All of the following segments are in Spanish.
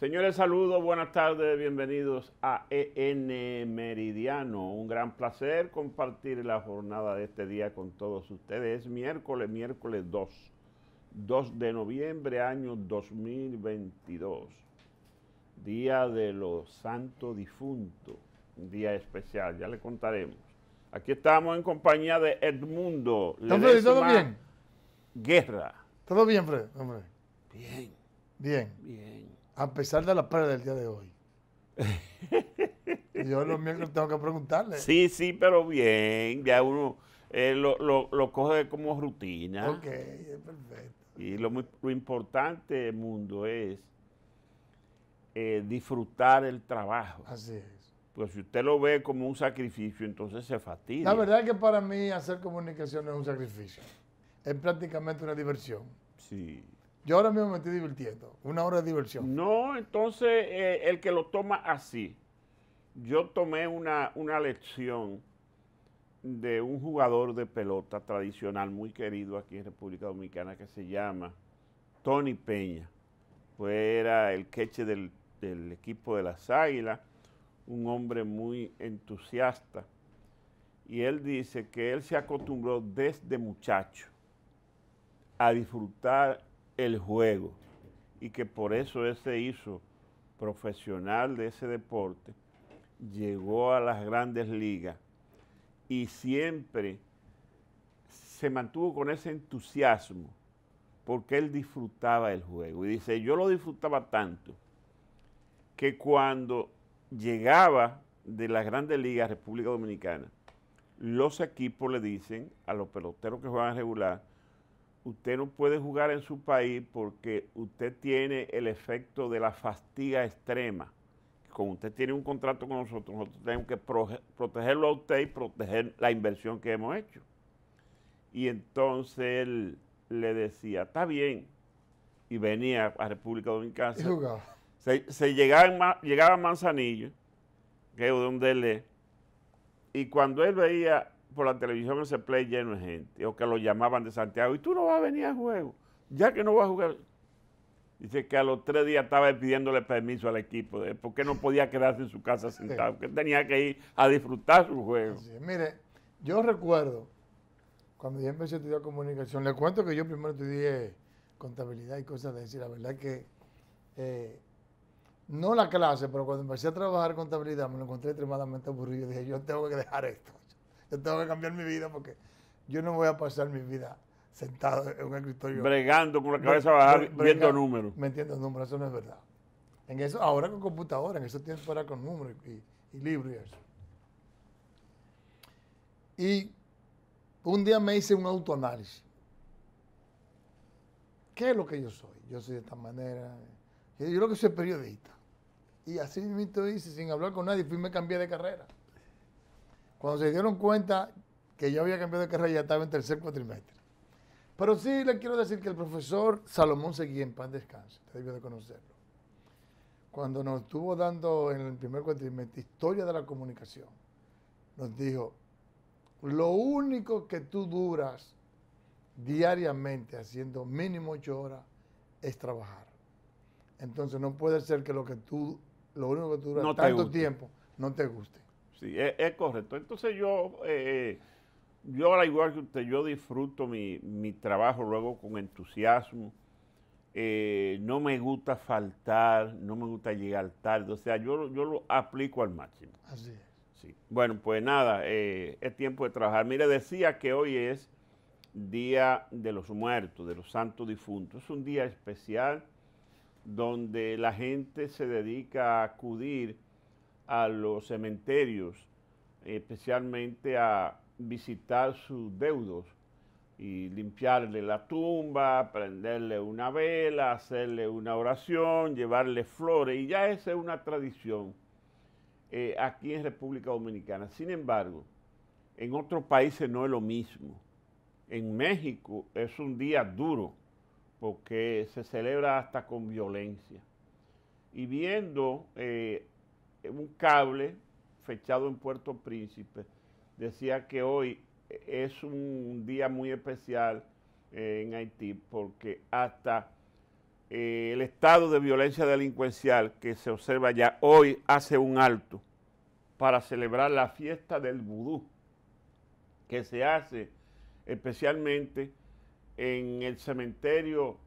Señores, saludos, buenas tardes, bienvenidos a EN Meridiano. Un gran placer compartir la jornada de este día con todos ustedes. Es miércoles, miércoles 2, 2 de noviembre, año 2022. Día de los Santos Difuntos, un día especial, ya le contaremos. Aquí estamos en compañía de Edmundo. ¿Todo bien? Guerra. ¿Todo bien, Fred? Hombre. Bien. Bien. Bien a pesar de la pérdida del día de hoy. Yo los miércoles tengo que preguntarle. Sí, sí, pero bien, ya uno eh, lo, coge como rutina. Ok, perfecto. Y lo, lo importante, mundo, es eh, disfrutar el trabajo. Así es. Pues si usted lo ve como un sacrificio, entonces se fatiga. La verdad es que para mí hacer comunicación es un sacrificio. Es prácticamente una diversión. Sí. Yo ahora mismo me estoy divirtiendo. Una hora de diversión. No, entonces eh, el que lo toma así. Yo tomé una, lección de un jugador de pelota tradicional muy querido aquí en República Dominicana que se llama Tony Peña. Pues era el queche del, del equipo de las Águilas, un hombre muy entusiasta. Y él dice que él se acostumbró desde muchacho a disfrutar el juego y que por eso ese se hizo profesional de ese deporte, llegó a las grandes ligas y siempre se mantuvo con ese entusiasmo porque él disfrutaba el juego. Y dice, yo lo disfrutaba tanto que cuando llegaba de las grandes ligas República Dominicana, los equipos le dicen a los peloteros que juegan regular, usted no puede jugar en su país porque usted tiene el efecto de la fastiga extrema. Como usted tiene un contrato con nosotros, nosotros tenemos que protegerlo a usted y proteger la inversión que hemos hecho. Y entonces él le decía, está bien. Y venía a República Dominicana. Se, llegaba, llegaba a Manzanillo, que es donde él es. Y cuando él veía por la televisión ese play lleno de gente, o que lo llamaban de Santiago, y tú no vas a venir a juego, ya que no vas a jugar. Dice que a los tres días estaba pidiéndole permiso al equipo, de, porque no podía quedarse en su casa sentado, que tenía que ir a disfrutar su juego. mire, yo recuerdo, cuando yo empecé a estudiar comunicación, le cuento que yo primero estudié contabilidad y cosas de decir, la verdad que eh, no la clase, pero cuando empecé a trabajar contabilidad me lo encontré extremadamente aburrido. Dije, yo tengo que dejar esto yo tengo que cambiar mi vida porque yo no voy a pasar mi vida sentado en un escritorio. Bregando con la cabeza bajada, viendo números. Me entiendo, números, eso no es verdad. En eso, ahora con computadora, en ese tiempo era con números y, libros y eso. Y un día me hice un autoanálisis. ¿Qué es lo que yo soy? Yo soy de esta manera. Yo, creo que soy periodista. Y así mismo hice, sin hablar con nadie, fui y me cambié de carrera. Cuando se dieron cuenta que yo había cambiado de carrera, ya estaba en tercer cuatrimestre. Pero sí le quiero decir que el profesor Salomón seguía en pan descanso, te debió de conocerlo. Cuando nos estuvo dando en el primer cuatrimestre historia de la comunicación, nos dijo, lo único que tú duras diariamente haciendo mínimo ocho horas es trabajar. Entonces no puede ser que lo que tú, lo único que tú duras tanto tiempo no te guste. Sí, es, correcto. Entonces yo, eh, eh, yo ahora igual que usted, yo disfruto mi, trabajo luego con entusiasmo. Eh, no me gusta faltar, no me gusta llegar tarde. O sea, yo, yo lo aplico al máximo. Así es. Sí. Bueno, pues nada, es tiempo de trabajar. Mire, decía que hoy es Día de los Muertos, de los Santos Difuntos. Es un día especial donde la gente se dedica a acudir a los cementerios, especialmente a visitar sus deudos y limpiarle la tumba, prenderle una vela, hacerle una oración, llevarle flores, y ya esa es una tradición eh, aquí en República Dominicana. Sin embargo, en otros países no es lo mismo. En México es un día duro porque se celebra hasta con violencia. Y viendo eh, un cable fechado en Puerto Príncipe, decía que hoy es un día muy especial eh, en Haití porque hasta eh, el estado de violencia delincuencial que se observa ya hoy hace un alto para celebrar la fiesta del vudú que se hace especialmente en el cementerio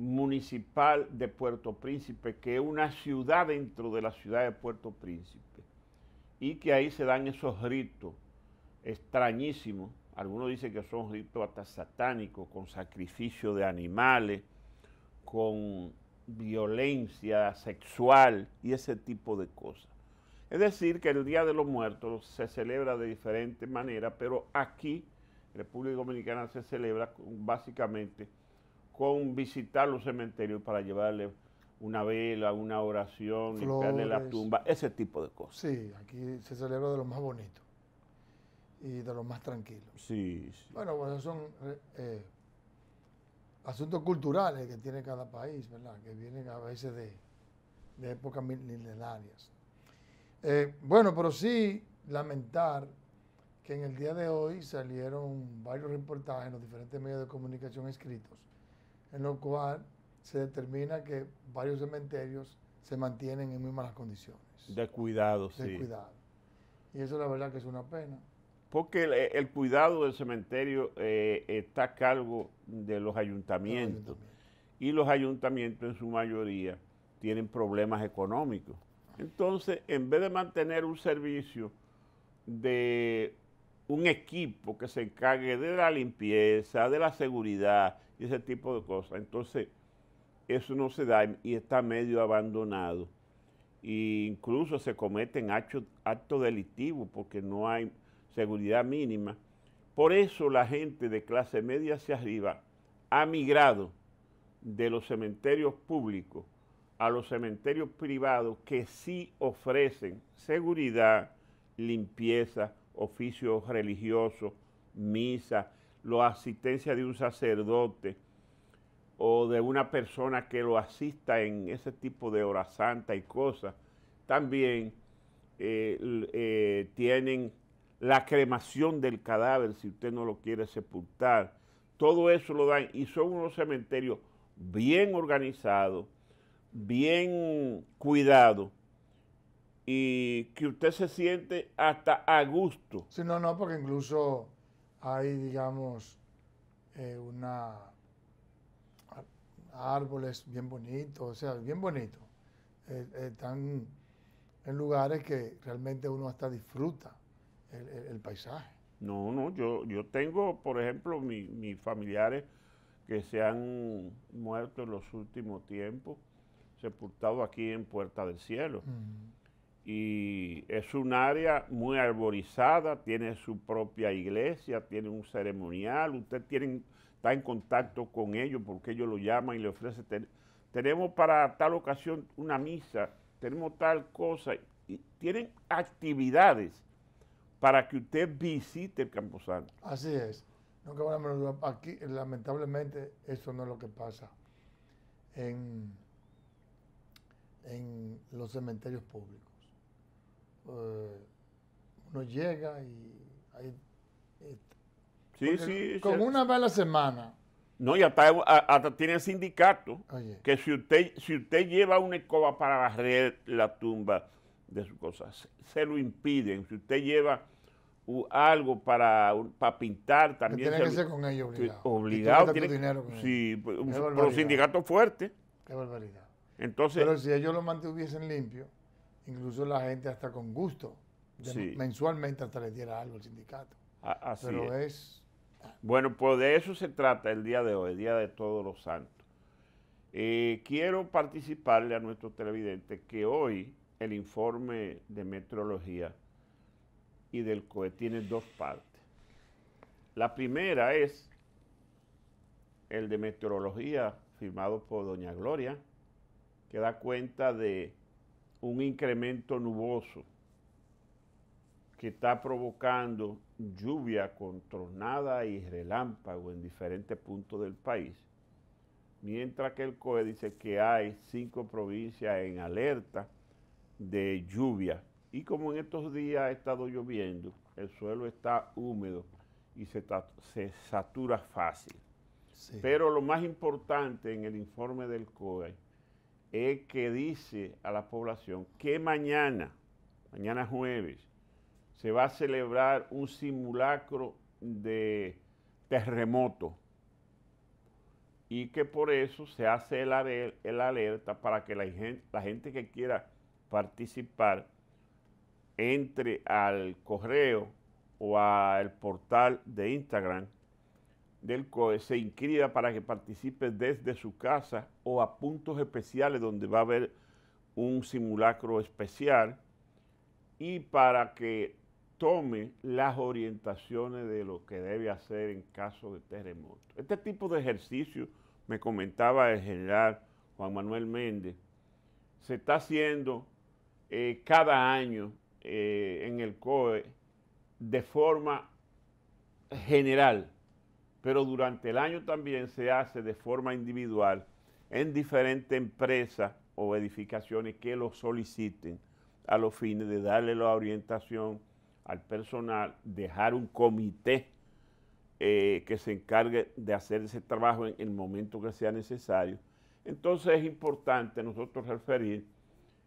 municipal de Puerto Príncipe, que es una ciudad dentro de la ciudad de Puerto Príncipe, y que ahí se dan esos ritos extrañísimos. Algunos dicen que son ritos hasta satánicos, con sacrificio de animales, con violencia sexual y ese tipo de cosas. Es decir, que el Día de los Muertos se celebra de diferente manera, pero aquí, República Dominicana, se celebra básicamente con visitar los cementerios para llevarle una vela, una oración, limpiarle la tumba, ese tipo de cosas. Sí, aquí se celebra de lo más bonito y de lo más tranquilo. Sí, sí. Bueno, pues son eh, eh, asuntos culturales que tiene cada país, ¿verdad? Que vienen a veces de, épocas milenarias. Eh, bueno, pero sí lamentar que en el día de hoy salieron varios reportajes en los diferentes medios de comunicación escritos en lo cual se determina que varios cementerios se mantienen en muy malas condiciones. De cuidado, sí. De cuidado. Y eso la verdad que es una pena. Porque el, eh, cuidado del cementerio eh, está a cargo de Los ayuntamientos. Y los ayuntamientos en su mayoría tienen problemas económicos. Entonces, en vez de mantener un servicio de un equipo que se encargue de la limpieza, de la seguridad y ese tipo de cosas. Entonces, eso no se da y está medio abandonado. E incluso se cometen actos, actos delictivos porque no hay seguridad mínima. Por eso la gente de clase media hacia arriba ha migrado de los cementerios públicos a los cementerios privados que sí ofrecen seguridad, limpieza, oficios religiosos, misa, la asistencia de un sacerdote o de una persona que lo asista en ese tipo de hora santa y cosas, también eh, eh, tienen la cremación del cadáver si usted no lo quiere sepultar. Todo eso lo dan y son unos cementerios bien organizados, bien cuidados y que usted se siente hasta a gusto. Sí, no, no, porque incluso hay, digamos, eh, una árboles bien bonitos, o sea, bien bonito. Eh, eh, están en lugares que realmente uno hasta disfruta el, paisaje. No, no, yo, yo tengo, por ejemplo, mis familiares que se han muerto en los últimos tiempos, sepultados aquí en Puerta del Cielo y es un área muy arborizada, tiene su propia iglesia, tiene un ceremonial, usted está en contacto con ellos porque ellos lo llaman y le ofrecen, tenemos para tal ocasión una misa, tenemos tal cosa, y tienen actividades para que usted visite el camposano. Así es. aquí lamentablemente eso no es lo que pasa en los cementerios públicos eh, uno llega y, eh, sí, sí, con una mala semana. No, y hasta, tiene el sindicato que si usted, si usted lleva una escoba para barrer la tumba de sus cosas, se lo impiden. Si usted lleva algo para, para pintar también. tiene que ser con ellos obligado. Obligado. dinero un, sindicato fuerte. Qué barbaridad. Entonces, pero si ellos lo mantuviesen limpio Incluso la gente hasta con gusto, mensualmente hasta le diera algo al sindicato. Pero es. Bueno, pues de eso se trata el día de hoy, el Día de Todos los Santos. Y eh, quiero participarle a nuestro televidente que hoy el informe de meteorología y del COE tiene dos partes. La primera es el de meteorología firmado por Doña Gloria, que da cuenta de un incremento nuboso que está provocando lluvia con tronada y relámpago en diferentes puntos del país, mientras que el COE dice que hay cinco provincias en alerta de lluvia. Y como en estos días ha estado lloviendo, el suelo está húmedo y se, se satura fácil. Pero lo más importante en el informe del COE es que dice a la población que mañana, mañana jueves, se va a celebrar un simulacro de terremoto y que por eso se hace el, alerta para que la gente, la gente que quiera participar entre al correo o al portal de Instagram del COE se inscriba para que participe desde su casa o a puntos especiales donde va a haber un simulacro especial y para que tome las orientaciones de lo que debe hacer en caso de terremoto. Este tipo de ejercicio, me comentaba el general Juan Manuel Méndez, se está haciendo eh, cada año eh, en el COE de forma general pero durante el año también se hace de forma individual en diferentes empresas o edificaciones que lo soliciten a los fines de darle la orientación al personal, dejar un comité eh, que se encargue de hacer ese trabajo en el momento que sea necesario. Entonces es importante nosotros referir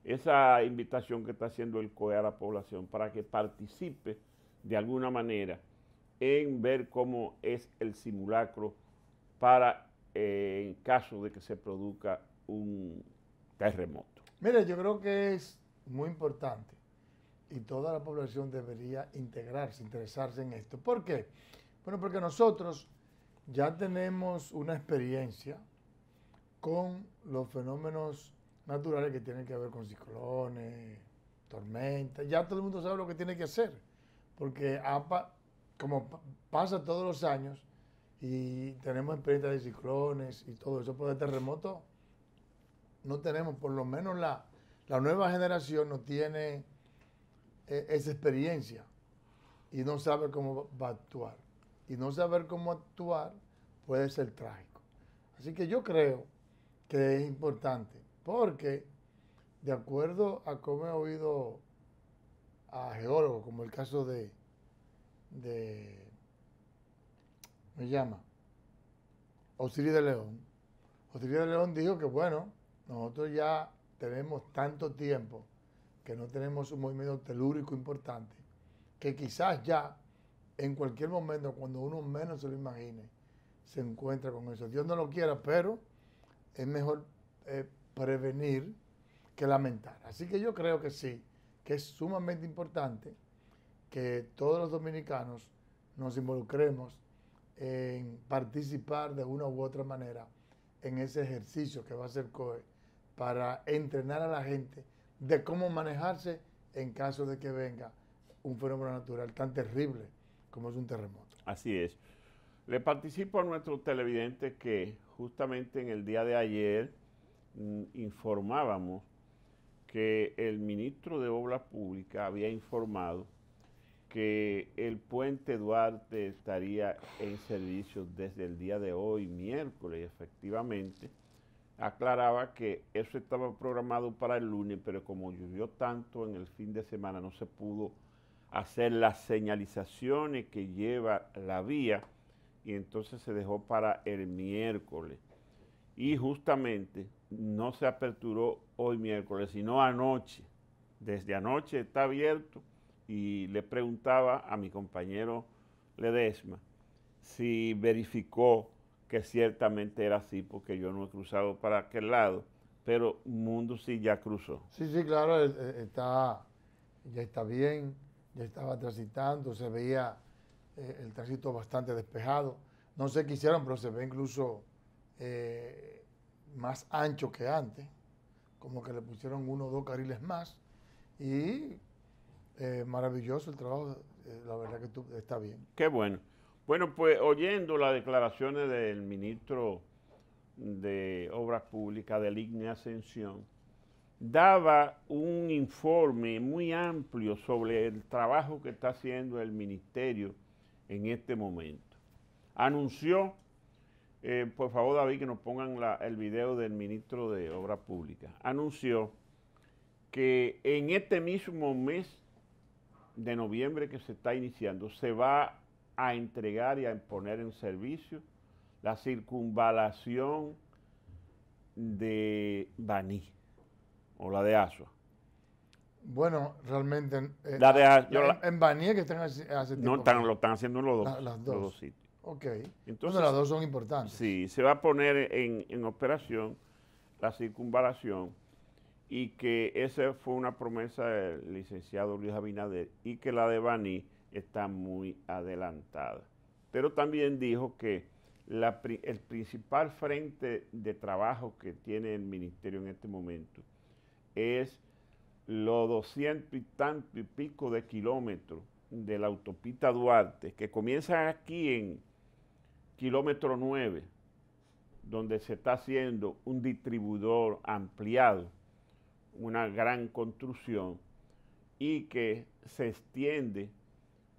esa invitación que está haciendo el COE a la población para que participe de alguna manera en ver cómo es el simulacro para eh, en caso de que se produzca un terremoto. Mire, yo creo que es muy importante y toda la población debería integrarse, interesarse en esto. ¿Por qué? Bueno, porque nosotros ya tenemos una experiencia con los fenómenos naturales que tienen que ver con ciclones, tormentas. Ya todo el mundo sabe lo que tiene que hacer, porque APA como pasa todos los años, y tenemos experiencia de ciclones y todo eso, por de terremoto no tenemos, por lo menos la, la nueva generación no tiene eh, esa experiencia y no sabe cómo va a actuar. Y no saber cómo actuar puede ser trágico. Así que yo creo que es importante, porque de acuerdo a cómo he oído a geólogos, como el caso de, de, me llama, Osiris de León. Osiris de León dijo que bueno, nosotros ya tenemos tanto tiempo que no tenemos un movimiento telúrico importante, que quizás ya en cualquier momento, cuando uno menos se lo imagine, se encuentra con eso. Dios no lo quiera, pero es mejor eh, prevenir que lamentar. Así que yo creo que sí, que es sumamente importante que todos los dominicanos nos involucremos en participar de una u otra manera en ese ejercicio que va a ser COE para entrenar a la gente de cómo manejarse en caso de que venga un fenómeno natural tan terrible como es un terremoto. Así es. Le participo a nuestro televidente que justamente en el día de ayer mm, informábamos que el ministro de Obras Públicas había informado que el puente Duarte estaría en servicio desde el día de hoy, miércoles, efectivamente. Aclaraba que eso estaba programado para el lunes, pero como llovió tanto en el fin de semana, no se pudo hacer las señalizaciones que lleva la vía y entonces se dejó para el miércoles. Y justamente no se aperturó hoy miércoles, sino anoche. Desde anoche está abierto y le preguntaba a mi compañero Ledesma si verificó que ciertamente era así, porque yo no he cruzado para aquel lado, pero Mundo sí ya cruzó. Sí, sí, claro, eh, eh, está, ya está bien, ya estaba transitando, se veía eh, el tránsito bastante despejado. No sé qué hicieron, pero se ve incluso más ancho que antes, como que le pusieron uno o dos carriles más y eh, maravilloso el trabajo, eh, la verdad que tú, está bien. Qué bueno. Bueno, pues oyendo las declaraciones del ministro de Obras Públicas de Ligne Ascensión, daba un informe muy amplio sobre el trabajo que está haciendo el ministerio en este momento. Anunció, eh, por favor David, que nos pongan el video del ministro de Obras Públicas. Anunció que en este mismo mes de noviembre que se está iniciando, se va a entregar y a poner en servicio la circunvalación de Baní o la de Asua. Bueno, realmente. Eh, en, Baní que están haciendo. No, lo están haciendo en los dos, Los dos sitios. Ok. Entonces, las dos son importantes. Sí, se va a poner en, en operación la circunvalación y que esa fue una promesa del licenciado Luis Abinader y que la de Bani está muy adelantada. Pero también dijo que el principal frente de trabajo que tiene el ministerio en este momento es los doscientos y tanto y pico de kilómetros de la autopista Duarte, que comienza aquí en kilómetro 9, donde se está haciendo un distribuidor ampliado una gran construcción y que se extiende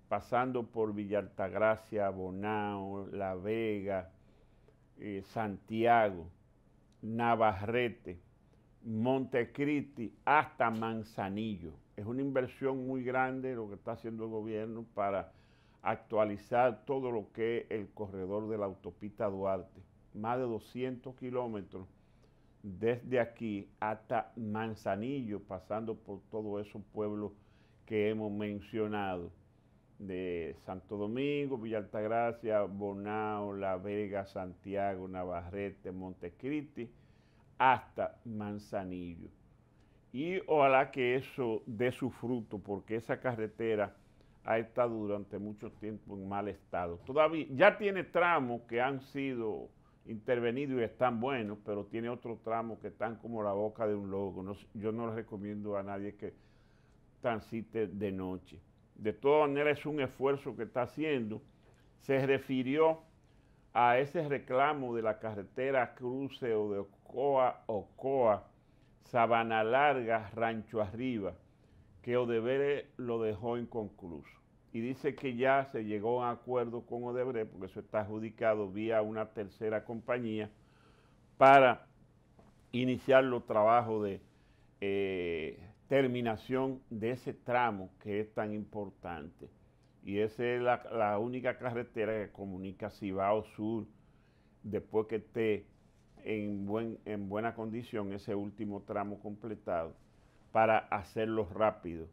pasando por Villaltagracia, Bonao, La Vega, eh, Santiago, Navarrete, Montecristi, hasta Manzanillo. Es una inversión muy grande lo que está haciendo el gobierno para actualizar todo lo que es el corredor de la autopista Duarte, más de 200 kilómetros desde aquí hasta Manzanillo, pasando por todos esos pueblos que hemos mencionado, de Santo Domingo, Villa Altagracia, Bonao, La Vega, Santiago, Navarrete, Montecristi, hasta Manzanillo. Y ojalá que eso dé su fruto, porque esa carretera ha estado durante mucho tiempo en mal estado. Todavía ya tiene tramos que han sido intervenido y están buenos, pero tiene otro tramo que están como la boca de un lobo. yo no les recomiendo a nadie que transite de noche. De todas maneras es un esfuerzo que está haciendo. Se refirió a ese reclamo de la carretera Cruce o de Ocoa, Ocoa, Sabana Larga, Rancho Arriba, que Odebere lo dejó inconcluso y dice que ya se llegó a acuerdo con Odebrecht, porque eso está adjudicado vía una tercera compañía, para iniciar los trabajos de eh, terminación de ese tramo que es tan importante. Y esa es la, única carretera que comunica Cibao Sur, después que esté en, buen, en buena condición ese último tramo completado, para hacerlo rápido,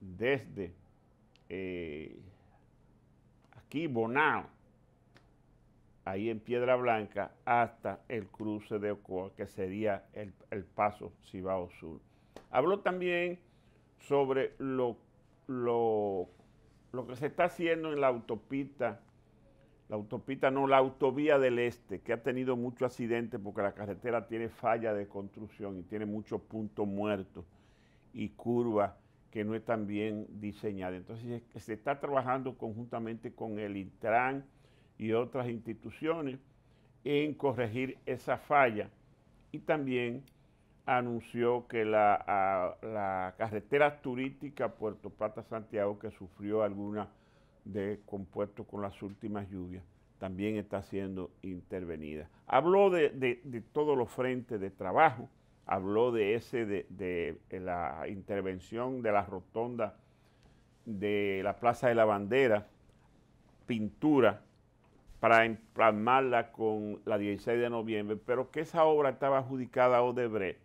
desde eh, aquí Bonao, ahí en Piedra Blanca, hasta el cruce de Ocoa, que sería el, paso Cibao Sur. Habló también sobre lo, lo, lo que se está haciendo en la autopista la autopista, no, la autovía del este, que ha tenido mucho accidente porque la carretera tiene falla de construcción y tiene muchos puntos muertos y curvas que no es tan bien diseñada. Entonces se está trabajando conjuntamente con el Intran y otras instituciones en corregir esa falla. Y también anunció que la, carretera turística Puerto Plata-Santiago, que sufrió alguna de compuesto con las últimas lluvias, también está siendo intervenida. Habló de todos los frentes de trabajo habló de ese de, la intervención de la rotonda de la Plaza de la Bandera, pintura para plasmarla con la 16 de noviembre, pero que esa obra estaba adjudicada a Odebrecht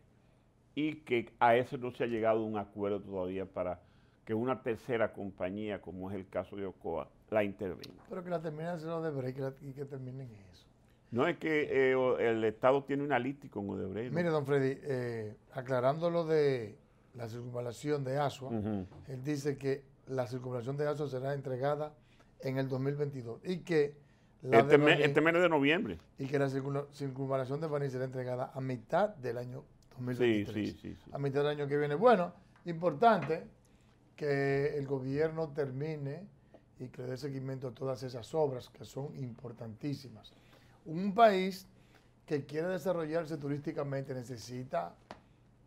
y que a eso no se ha llegado un acuerdo todavía para que una tercera compañía, como es el caso de Ocoa, la intervenga. Pero que la terminen en Odebrecht y que terminen en eso. No es que eh, el Estado tiene una lista con Odebrecht. Mire, don Freddy, eh, aclarando lo de la circunvalación de Asua, él dice que la circunvalación de Asua será entregada en el 2022 y que este, este, mes, de noviembre. Y que la circunvalación de Baní será entregada a mitad del año 2023. Sí, sí, sí, a mitad del año que viene. Bueno, importante que el gobierno termine y que dé seguimiento a todas esas obras que son importantísimas. Un país que quiere desarrollarse turísticamente necesita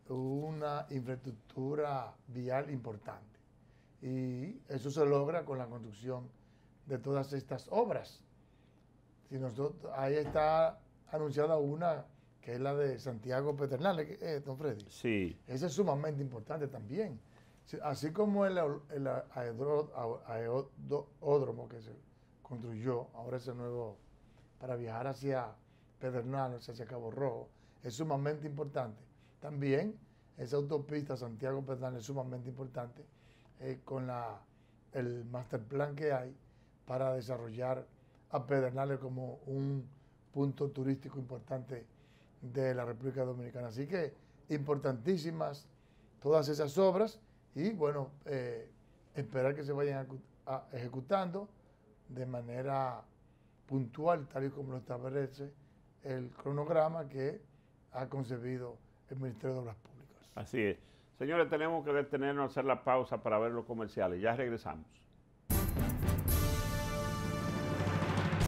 una infraestructura vial importante. Y eso se logra con la construcción de todas estas obras. Si nosotros, ahí está anunciada una que es la de Santiago Peternales, don Freddy. Sí. Esa es sumamente importante también. Así como el, el aeródromo que se construyó, ahora ese nuevo para viajar hacia Pedernales, hacia Cabo Rojo, es sumamente importante. También esa autopista Santiago-Pedernales es sumamente importante eh, con el master plan que hay para desarrollar a Pedernales como un punto turístico importante de la República Dominicana. Así que importantísimas todas esas obras y bueno, eh, esperar que se vayan ejecutando de manera puntual, tal y como lo establece el cronograma que ha concebido el Ministerio de Obras Públicas. Así es. Señores, tenemos que detenernos a hacer la pausa para ver los comerciales. Ya regresamos.